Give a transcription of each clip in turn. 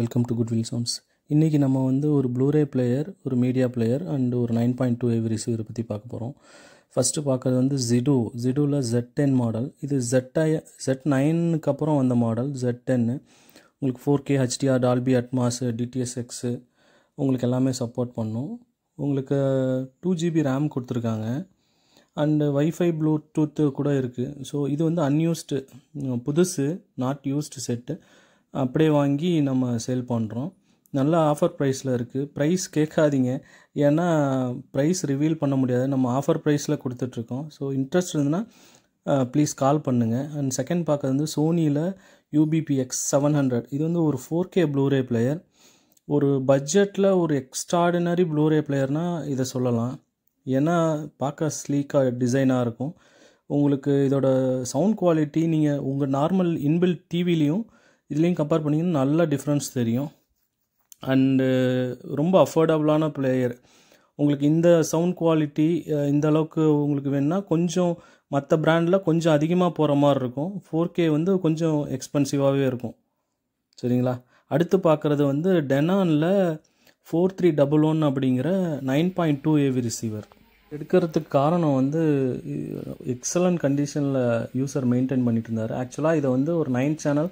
welcome to goodwill songs இன்றைக்கி நம்ம வந்து ஒரு ப்ளூரே பிளேயர் ஒரு மீடியா பிளேயர் அண்ட் ஒரு nine point two AV receiver பற்றி பார்க்க போகிறோம் ஃபஸ்ட்டு பார்க்குறது வந்து ஜிடோ ஜிடோவில் ஜெட் டென் மாடல் இது ஜெட் ஐ ஜெட் நைனுக்கு அப்புறம் வந்த மாடல் ஜெட் டென்னு உங்களுக்கு four K HDR Dolby Atmos DTS X உங்களுக்கு எல்லாமே சப்போர்ட் பண்ணும் உங்களுக்கு டூ ஜிபி ரேம் கொடுத்துருக்காங்க அண்டு ஒய்ஃபை ப்ளூடூத்து கூட இருக்குது ஸோ இது வந்து அன்யூஸ்டு புதுசு நாட் யூஸ்டு செட்டு அப்படியே வாங்கி நம்ம சேல் பண்ணுறோம் நல்லா ஆஃபர் ப்ரைஸில் இருக்குது ப்ரைஸ் கேட்காதீங்க ஏன்னா ப்ரைஸ் ரிவீல் பண்ண முடியாது நம்ம ஆஃபர் ப்ரைஸில் கொடுத்துட்ருக்கோம் ஸோ இன்ட்ரெஸ்ட் இருந்ததுன்னா ப்ளீஸ் கால் பண்ணுங்கள் அண்ட் செகண்ட் பார்க்குறது வந்து சோனியில் யூபிபிஎக்ஸ் செவன் ஹண்ட்ரட் இது வந்து ஒரு ஃபோர் கே ப்ளூரே பிளேயர் ஒரு பட்ஜெட்டில் ஒரு எக்ஸ்ட்ராடினரி ப்ளூரே பிளேயர்னால் இதை சொல்லலாம் ஏன்னா பார்க்க ஸ்லீக்காக டிசைனாக இருக்கும் உங்களுக்கு இதோட சவுண்ட் குவாலிட்டி நீங்கள் உங்கள் நார்மல் இன்பில்ட் டிவிலையும் இதுலேயும் கம்பேர் பண்ணிங்கன்னா நல்ல டிஃப்ரென்ஸ் தெரியும் அண்டு ரொம்ப அஃபோர்டபுளான பிளேயர் உங்களுக்கு இந்த சவுண்ட் குவாலிட்டி இந்த அளவுக்கு உங்களுக்கு வேணுன்னா கொஞ்சம் மற்ற ப்ராண்டில் கொஞ்சம் அதிகமாக போகிற மாதிரி இருக்கும் ஃபோர் கே வந்து கொஞ்சம் எக்ஸ்பென்சிவாகவே இருக்கும் சரிங்களா அடுத்து பார்க்குறது வந்து டெனானில் ஃபோர் த்ரீ டபுள் ஒன் அப்படிங்கிற nine point two AV receiver எடுக்கிறதுக்கு காரணம் வந்து எக்ஸலண்ட் கண்டிஷனில் யூஸர் மெயின்டைன் பண்ணிட்டு இருந்தார் ஆக்சுவலாக இதை வந்து ஒரு நைன் சேனல்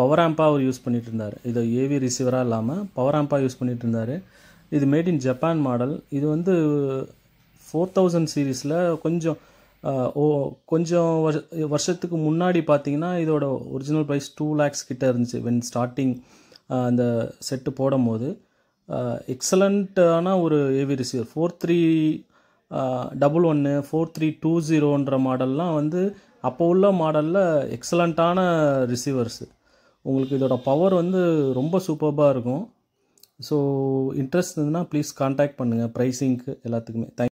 பவர் ஆம்பாக அவர் யூஸ் பண்ணிகிட்டு இருந்தார் இதை ஏவி ரிசீவராக இல்லாமல் பவர் ஆம்பாக யூஸ் பண்ணிகிட்டு இருந்தார் இது மேட் இன் ஜப்பான் மாடல் இது வந்து ஃபோர் தௌசண்ட் சீரீஸில் கொஞ்சம் ஓ கொஞ்சம் வருஷத்துக்கு முன்னாடி பார்த்தீங்கன்னா இதோட ஒரிஜினல் ப்ரைஸ் டூ லேக்ஸ் கிட்டே இருந்துச்சு வென் ஸ்டார்டிங் அந்த செட்டு போடும் போது எக்ஸலண்ட்டான ஒரு AV receiver four three double ஒன்று ஃபோர் த்ரீ டூ ஜீரோன்ற மாடல்லாம் வந்து அப்போ உள்ள மாடலில் எக்ஸலண்ட்டான ரிசீவர்ஸு உங்களுக்கு இதோட பவர் வந்து ரொம்ப சூப்பர்பாக இருக்கும் ஸோ இன்ட்ரெஸ்ட் இருந்ததுன்னா ப்ளீஸ் காண்டாக்ட் பண்ணுங்கள் ப்ரைஸிங்க்கு எல்லாத்துக்குமே தேங்க்